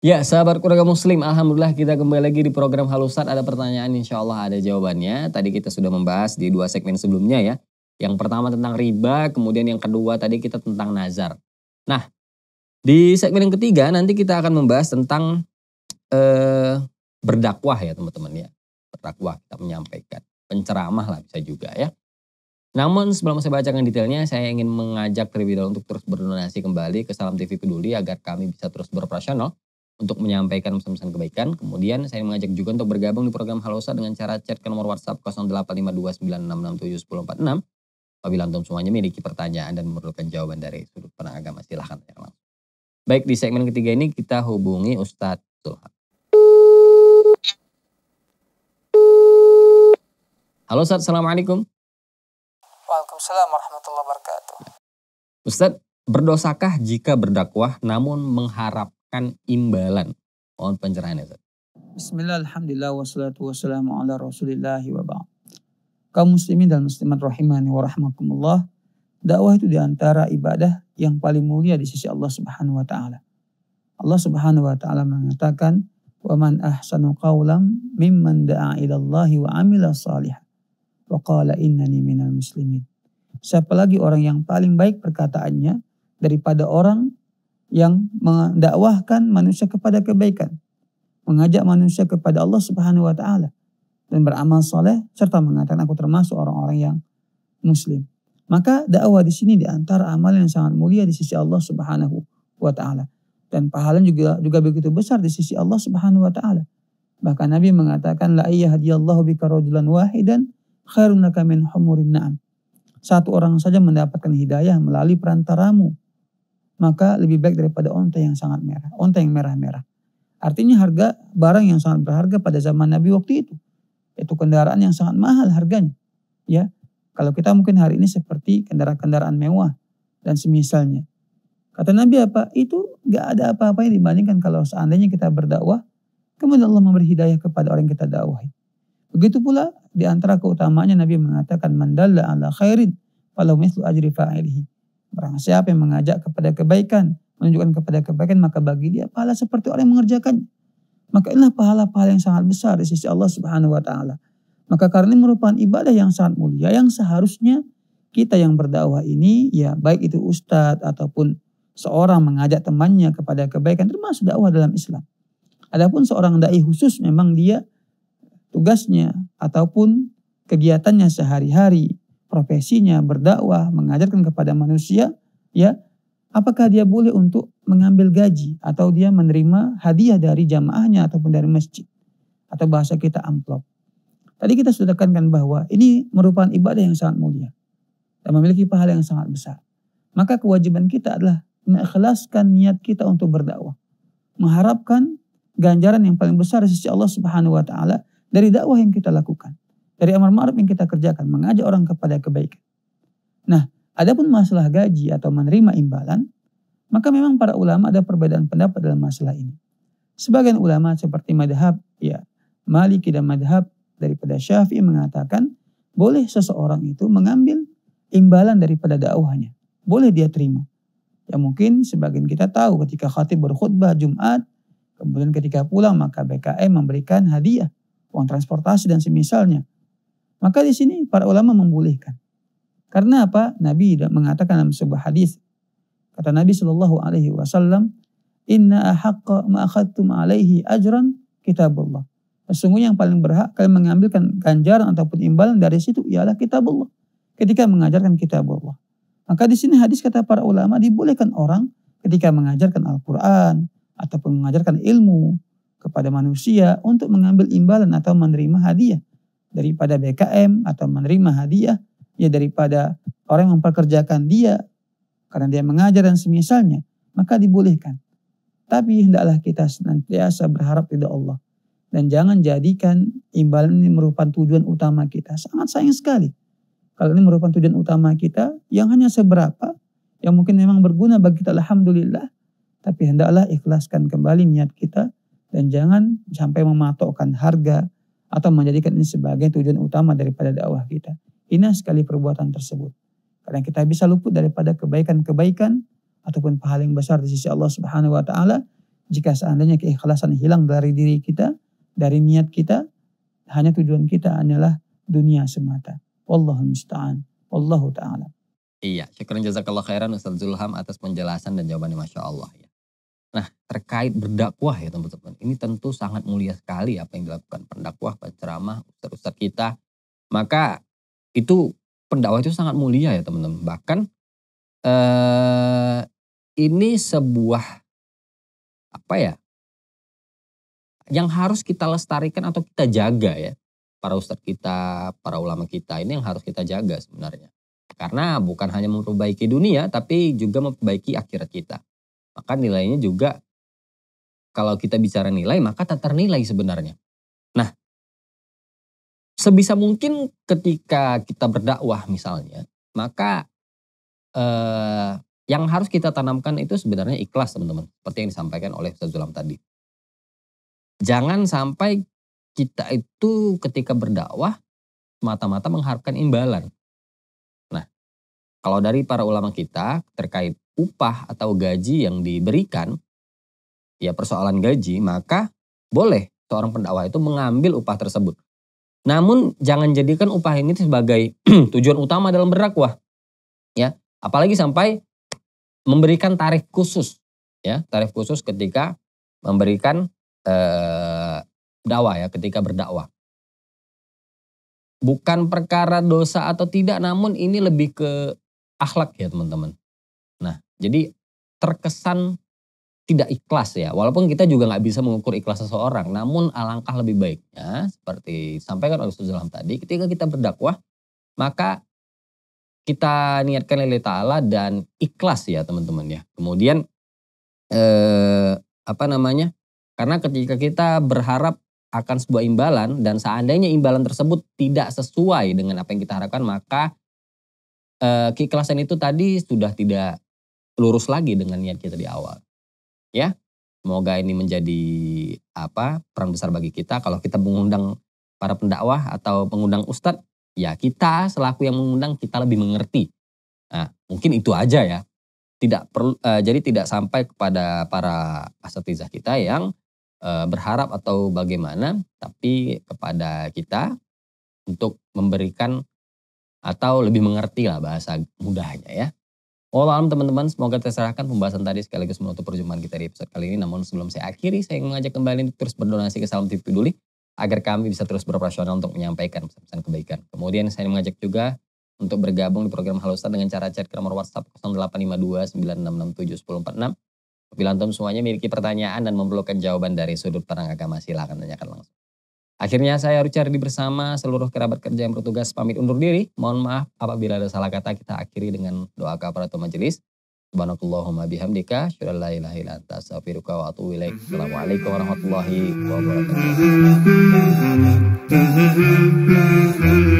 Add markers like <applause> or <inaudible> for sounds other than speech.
Ya, sahabat keluarga muslim, Alhamdulillah kita kembali lagi di program Halusat. Ada pertanyaan, insya Allah ada jawabannya. Tadi kita sudah membahas di dua segmen sebelumnya ya. Yang pertama tentang riba, kemudian yang kedua tadi kita tentang nazar. Nah, di segmen yang ketiga nanti kita akan membahas tentang eh, berdakwah ya teman-teman ya bertakwa kita menyampaikan. Penceramah lah bisa juga ya. Namun sebelum saya bacakan detailnya, saya ingin mengajak terlebih dahulu untuk terus berdonasi kembali ke Salam TV Peduli agar kami bisa terus beroperasional untuk menyampaikan pesan-pesan kebaikan. Kemudian saya mengajak juga untuk bergabung di program Halosa dengan cara chat ke nomor WhatsApp 085296671046. Apabila antum semuanya memiliki pertanyaan dan memerlukan jawaban dari sudut pandang agama, silahkan tanya Baik, di segmen ketiga ini kita hubungi Ustadz Zulham. Halo Ustaz, Assalamualaikum. Waalaikumsalam warahmatullahi wabarakatuh. Ustaz, berdosakah jika berdakwah namun mengharapkan imbalan? Mohon pencerahannya Ustaz. Bismillah, Alhamdulillah, wassalatu wassalamu ala rasulillahi wa ba'd. Kaum muslimin dan muslimat rahimani wa rahmakumullah, dakwah itu diantara ibadah yang paling mulia di sisi Allah subhanahu wa ta'ala. Allah Subhanahu wa taala mengatakan, وَمَنْ أَحْسَنُ قَوْلًا مِمَّنْ mimman إِلَى اللَّهِ Allah صَالِحًا salih." wa innani minal muslimin. Siapa lagi orang yang paling baik perkataannya daripada orang yang mendakwahkan manusia kepada kebaikan, mengajak manusia kepada Allah Subhanahu wa taala dan beramal soleh serta mengatakan aku termasuk orang-orang yang muslim. Maka dakwah di sini di antara amal yang sangat mulia di sisi Allah Subhanahu wa taala dan pahala juga juga begitu besar di sisi Allah Subhanahu wa taala. Bahkan Nabi mengatakan la ayyahadiyallahu bika rajulan wahidan khairunaka min humurin na'am. Satu orang saja mendapatkan hidayah melalui perantaramu. Maka lebih baik daripada onta yang sangat merah. Onta yang merah-merah. Artinya harga barang yang sangat berharga pada zaman Nabi waktu itu. Itu kendaraan yang sangat mahal harganya. Ya, kalau kita mungkin hari ini seperti kendaraan-kendaraan mewah dan semisalnya. Kata Nabi apa? Itu gak ada apa apa yang dibandingkan kalau seandainya kita berdakwah. Kemudian Allah memberi hidayah kepada orang yang kita dakwahi. Begitu pula di antara keutamaannya Nabi mengatakan mandalla ala khairin falau mislu ajri fa'ilihi. Barang siapa yang mengajak kepada kebaikan, menunjukkan kepada kebaikan maka bagi dia pahala seperti orang yang mengerjakannya. Maka inilah pahala-pahala yang sangat besar di sisi Allah Subhanahu wa taala. Maka karena ini merupakan ibadah yang sangat mulia yang seharusnya kita yang berdakwah ini ya baik itu ustadz ataupun seorang mengajak temannya kepada kebaikan termasuk dakwah dalam Islam. Adapun seorang dai khusus memang dia tugasnya ataupun kegiatannya sehari-hari, profesinya berdakwah, mengajarkan kepada manusia, ya apakah dia boleh untuk mengambil gaji atau dia menerima hadiah dari jamaahnya ataupun dari masjid atau bahasa kita amplop. Tadi kita sudah tekankan bahwa ini merupakan ibadah yang sangat mulia dan memiliki pahala yang sangat besar. Maka kewajiban kita adalah mengikhlaskan niat kita untuk berdakwah. Mengharapkan ganjaran yang paling besar di sisi Allah Subhanahu wa taala dari dakwah yang kita lakukan. Dari amar ma'ruf yang kita kerjakan. Mengajak orang kepada kebaikan. Nah, adapun masalah gaji atau menerima imbalan, maka memang para ulama ada perbedaan pendapat dalam masalah ini. Sebagian ulama seperti madhab, ya Maliki dan madhab daripada Syafi'i mengatakan, boleh seseorang itu mengambil imbalan daripada dakwahnya. Boleh dia terima. Ya mungkin sebagian kita tahu ketika khatib berkhutbah Jumat, kemudian ketika pulang maka BKM memberikan hadiah uang transportasi dan semisalnya. Maka di sini para ulama membolehkan. Karena apa? Nabi mengatakan dalam sebuah hadis kata Nabi Shallallahu Alaihi Wasallam, Inna ahaq ma'akhadtum alaihi ajran kitabullah. Sesungguhnya yang paling berhak kalian mengambilkan ganjaran ataupun imbalan dari situ ialah kitabullah. Ketika mengajarkan kitabullah. Maka di sini hadis kata para ulama dibolehkan orang ketika mengajarkan Al-Quran ataupun mengajarkan ilmu kepada manusia untuk mengambil imbalan atau menerima hadiah daripada BKM atau menerima hadiah ya daripada orang yang memperkerjakan dia karena dia mengajar dan semisalnya maka dibolehkan tapi hendaklah kita senantiasa berharap ridha Allah dan jangan jadikan imbalan ini merupakan tujuan utama kita sangat sayang sekali kalau ini merupakan tujuan utama kita yang hanya seberapa yang mungkin memang berguna bagi kita alhamdulillah tapi hendaklah ikhlaskan kembali niat kita dan jangan sampai mematokkan harga atau menjadikan ini sebagai tujuan utama daripada dakwah kita. Ini sekali perbuatan tersebut. Karena kita bisa luput daripada kebaikan-kebaikan ataupun pahala yang besar di sisi Allah Subhanahu wa taala jika seandainya keikhlasan hilang dari diri kita, dari niat kita, hanya tujuan kita hanyalah dunia semata. Wallahu musta'an. Wallahu ta'ala. Iya, syukur jazakallah khairan Ustaz Zulham atas penjelasan dan jawabannya Masya Allah. Nah terkait berdakwah ya teman-teman. Ini tentu sangat mulia sekali apa yang dilakukan pendakwah, penceramah, ustaz-ustaz kita. Maka itu pendakwah itu sangat mulia ya teman-teman. Bahkan eh, ini sebuah apa ya yang harus kita lestarikan atau kita jaga ya para ustadz kita, para ulama kita ini yang harus kita jaga sebenarnya. Karena bukan hanya memperbaiki dunia tapi juga memperbaiki akhirat kita maka nilainya juga kalau kita bicara nilai maka tak ternilai sebenarnya. Nah, sebisa mungkin ketika kita berdakwah misalnya, maka eh, yang harus kita tanamkan itu sebenarnya ikhlas teman-teman. Seperti yang disampaikan oleh Ustaz Zulam tadi. Jangan sampai kita itu ketika berdakwah mata-mata mengharapkan imbalan. Nah, kalau dari para ulama kita terkait upah atau gaji yang diberikan, ya persoalan gaji, maka boleh seorang pendakwah itu mengambil upah tersebut. Namun jangan jadikan upah ini sebagai <clears throat> tujuan utama dalam berdakwah. Ya, apalagi sampai memberikan tarif khusus, ya, tarif khusus ketika memberikan eh, dakwah ya, ketika berdakwah. Bukan perkara dosa atau tidak, namun ini lebih ke akhlak ya teman-teman. Jadi terkesan tidak ikhlas ya. Walaupun kita juga nggak bisa mengukur ikhlas seseorang, namun alangkah lebih baiknya seperti sampaikan oleh Ustaz Zulham tadi, ketika kita berdakwah, maka kita niatkan lillahi ta'ala dan ikhlas ya teman-teman ya. Kemudian eh, apa namanya? Karena ketika kita berharap akan sebuah imbalan dan seandainya imbalan tersebut tidak sesuai dengan apa yang kita harapkan, maka eh, keikhlasan itu tadi sudah tidak lurus lagi dengan niat kita di awal. Ya, semoga ini menjadi apa perang besar bagi kita kalau kita mengundang para pendakwah atau mengundang ustadz, ya kita selaku yang mengundang kita lebih mengerti. Nah, mungkin itu aja ya. Tidak perlu uh, jadi tidak sampai kepada para asatizah kita yang uh, berharap atau bagaimana, tapi kepada kita untuk memberikan atau lebih mengerti lah bahasa mudahnya ya. Walau teman-teman, semoga terserahkan pembahasan tadi sekaligus menutup perjumpaan kita di episode kali ini. Namun sebelum saya akhiri, saya ingin mengajak kembali untuk terus berdonasi ke Salam TV Peduli agar kami bisa terus beroperasional untuk menyampaikan pesan-pesan kebaikan. Kemudian saya ingin mengajak juga untuk bergabung di program Halusa dengan cara chat ke nomor WhatsApp 0852 Bila antum semuanya memiliki pertanyaan dan memerlukan jawaban dari sudut pandang agama, silahkan tanyakan langsung. Akhirnya saya Rucardi bersama seluruh kerabat kerja yang bertugas pamit undur diri. Mohon maaf apabila ada salah kata kita akhiri dengan doa kafaratul majelis. Subhanakallahumma bihamdika syada la ilaha illa anta astaghfiruka wa atubu ilaik. Assalamualaikum warahmatullahi wabarakatuh.